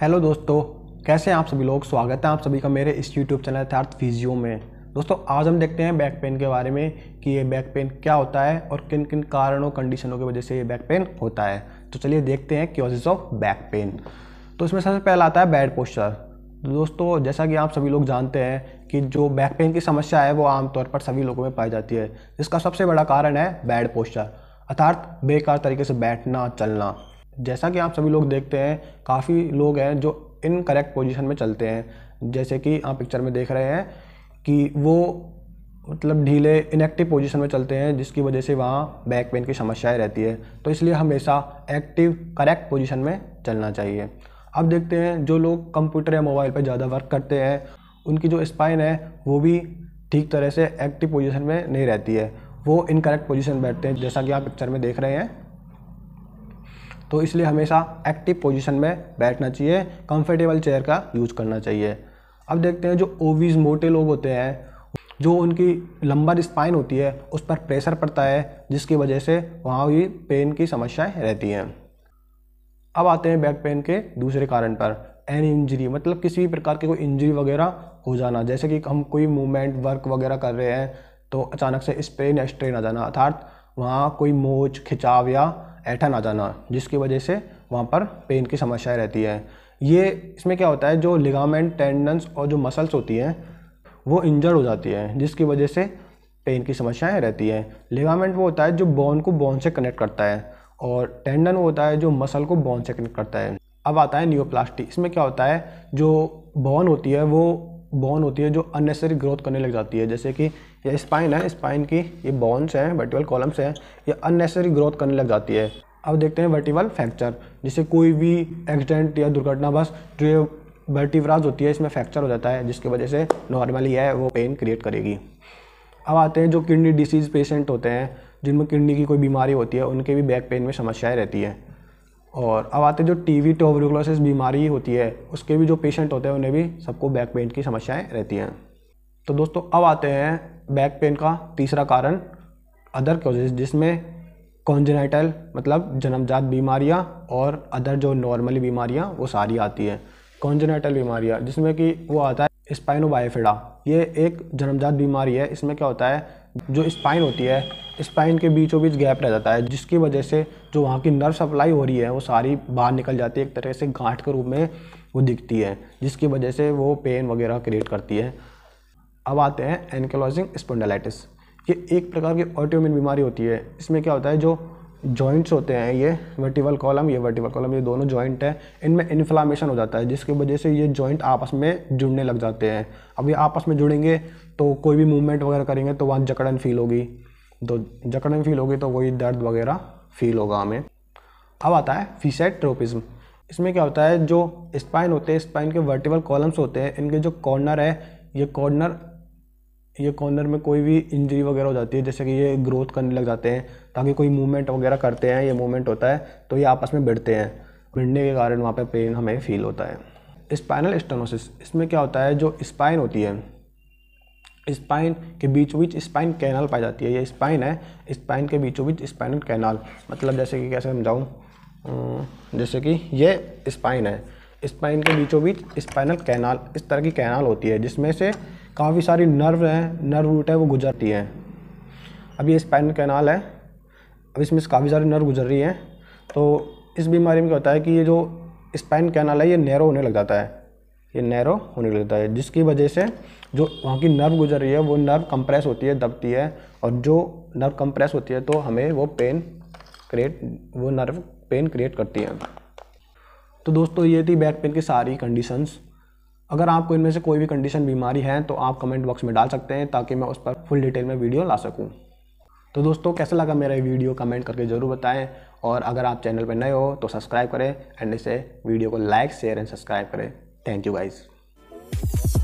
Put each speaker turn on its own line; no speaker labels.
hello दोस्तों कैसे हैं आप सभी लोग स्वागत है आप सभी का मेरे इस यूट्यूब चैनल अर्थ फिजियो में दोस्तों आज हम देखते हैं बैक पेन के बारे में कि ये बैक पेन क्या होता है और किन किन कारणों कंडीशनों की वजह से ये बैक पेन होता है तो चलिए देखते हैं क्योजेज ऑफ बैक पेन तो इसमें सबसे पहला आता है बैड पोस्चर तो दोस्तों जैसा कि आप सभी लोग जानते हैं कि जो बैक पेन की समस्या है वो आमतौर पर सभी लोगों में पाई जाती है इसका सबसे बड़ा कारण है बैड पोस्चर अर्थात बेकार तरीके से बैठना चलना जैसा कि आप सभी लोग देखते हैं काफ़ी लोग हैं जो इन करेक्ट पोजिशन में चलते हैं जैसे कि आप पिक्चर में देख रहे हैं कि वो मतलब ढीले इनएक्टिव पोजीशन में चलते हैं जिसकी वजह से वहाँ बैक पेन की समस्याएं रहती है तो इसलिए हमेशा एक्टिव करेक्ट पोजीशन में चलना चाहिए अब देखते हैं जो लोग कंप्यूटर या मोबाइल पर ज़्यादा वर्क करते हैं उनकी जो स्पाइन है वो भी ठीक तरह से एक्टिव पोजिशन में नहीं रहती है वो इनकरेक्ट पोजिशन बैठते हैं जैसा कि आप पिक्चर में देख रहे हैं तो इसलिए हमेशा एक्टिव पोजिशन में बैठना चाहिए कम्फर्टेबल चेयर का यूज़ करना चाहिए अब देखते हैं जो ओवीज मोटे लोग होते हैं जो उनकी लंबर स्पाइन होती है उस पर प्रेशर पड़ता है जिसकी वजह से वहाँ भी पेन की समस्याएं रहती हैं अब आते हैं बैक पेन के दूसरे कारण पर एन इंजरी मतलब किसी भी प्रकार की कोई इंजरी वगैरह हो जाना जैसे कि हम कोई मूवमेंट वर्क वगैरह कर रहे हैं तो अचानक से स्प्रेन या स्ट्रेन आ जाना अर्थात वहाँ कोई मोच खिंचाव या ऐठन आ जाना जिसकी वजह से वहाँ पर पेन की समस्या रहती है ये इसमें क्या होता है जो लिगामेंट टेंडन्स और जो मसल्स होती हैं वो इंजर्ड हो जाती है जिसकी वजह से पेन की समस्याएं रहती हैं लिगामेंट वो होता है जो बोन को बोन से कनेक्ट करता है और टेंडन वो होता है जो मसल को बोन से कनेक्ट करता है अब आता है न्यूप्लास्टी इसमें क्या होता है जो बोन होती है वो बोन होती है जो अननेसरी ग्रोथ करने लग जाती है जैसे कि ये स्पाइन है स्पाइन की ये बोन्स हैं वर्टिवल कॉलम्स हैं ये अननेसेसरी ग्रोथ करने लग जाती है अब देखते हैं वर्टिवल फ्रैक्चर जिससे कोई भी एक्सीडेंट या दुर्घटना बस जो वर्टिवराज होती है इसमें फ्रैक्चर हो जाता है जिसकी वजह से नॉर्मली है वो पेन क्रिएट करेगी अब आते हैं जो किडनी डिसीज़ पेशेंट होते हैं जिनमें किडनी की कोई बीमारी होती है उनके भी बैक पेन में समस्याएँ रहती है और अब आते जो टी वी टोबरिकुलोसिस बीमारी होती है उसके भी जो पेशेंट होते हैं उन्हें भी सबको बैक पेन की समस्याएँ रहती हैं तो दोस्तों अब आते हैं बैक पेन का तीसरा कारण अदर कॉजेज जिसमें कॉन्जेनाइटल मतलब जन्मजात बीमारियां और अदर जो नॉर्मली बीमारियां वो सारी आती हैं कॉन्जेनाइटल बीमारियां जिसमें कि वो आता है स्पाइनोबायोफिडा ये एक जन्मजात बीमारी है इसमें क्या होता है जो स्पाइन होती है स्पाइन के बीचों बीच गैप रह जाता है जिसकी वजह से जो वहाँ की नर्व सप्लाई हो रही है वो सारी बाहर निकल जाती है एक तरह से गांठ के रूप में वो दिखती है जिसकी वजह से वो पेन वगैरह क्रिएट करती है अब आते हैं एनकोलॉजिंग स्पोंडालाइटिस ये एक प्रकार की ऑटोमिन बीमारी होती है इसमें क्या होता है जो जॉइंट्स होते हैं ये वर्टिवल कॉलम ये वर्टिवल कॉलम ये दोनों जॉइंट हैं इनमें इन्फ्लामेशन हो जाता है जिसकी वजह से ये जॉइंट आपस में जुड़ने लग जाते हैं अब ये आपस में जुड़ेंगे तो कोई भी मूवमेंट वगैरह करेंगे तो वहाँ जकड़न फील होगी तो जकड़न फील होगी तो वही दर्द वगैरह फील होगा हमें अब आता है फीसैट्रोपिज्म इसमें क्या होता है जो स्पाइन होते हैं स्पाइन के वर्टिवल कॉलम्स होते हैं इनके जो कॉर्नर है ये कॉर्नर ये कॉर्नर में कोई भी इंजरी वगैरह हो जाती है जैसे कि ये ग्रोथ करने लग जाते हैं ताकि कोई मूवमेंट वगैरह करते हैं ये मूवमेंट होता है तो ये आपस में बिड़ते हैं बिड़ने के कारण वहाँ पर पेन हमें फील होता है स्पाइनल स्टेनोसिस इसमें क्या होता है जो स्पाइन होती है स्पाइन के बीचों बीच स्पाइन कैनाल पाई जाती है ये स्पाइन है स्पाइन के बीचों बीच स्पाइनल कैनाल मतलब जैसे कि कैसे समझाऊँ जैसे कि ये स्पाइन है स्पाइन के बीचों बीच स्पाइनल कैनाल इस तरह की कैनाल होती है जिसमें से काफ़ी सारी नर्व हैं नर्व रूट है वो गुजरती हैं अब ये स्पाइन कैनाल है अब इसमें काफ़ी सारी नर्व गुजर रही हैं तो इस बीमारी में क्या होता है कि ये जो स्पाइन कैनाल है ये नैरो होने लग जाता है ये नैरो होने लग जाता है जिसकी वजह से जो वहाँ की नर्व गुजर रही है वो नर्व कंप्रेस होती है दबती है और जो नर्व कंप्रेस होती है तो हमें वो पेन क्रिएट वो नर्व पेन क्रिएट करती है तो दोस्तों ये थी बैक पेन की सारी कंडीशंस अगर आपको इनमें से कोई भी कंडीशन बीमारी है तो आप कमेंट बॉक्स में डाल सकते हैं ताकि मैं उस पर फुल डिटेल में वीडियो ला सकूँ तो दोस्तों कैसा लगा मेरा ये वीडियो कमेंट करके ज़रूर बताएं और अगर आप चैनल पर नए हो तो सब्सक्राइब करें एंड इसे वीडियो को लाइक शेयर एंड सब्सक्राइब करें थैंक यू गाइज़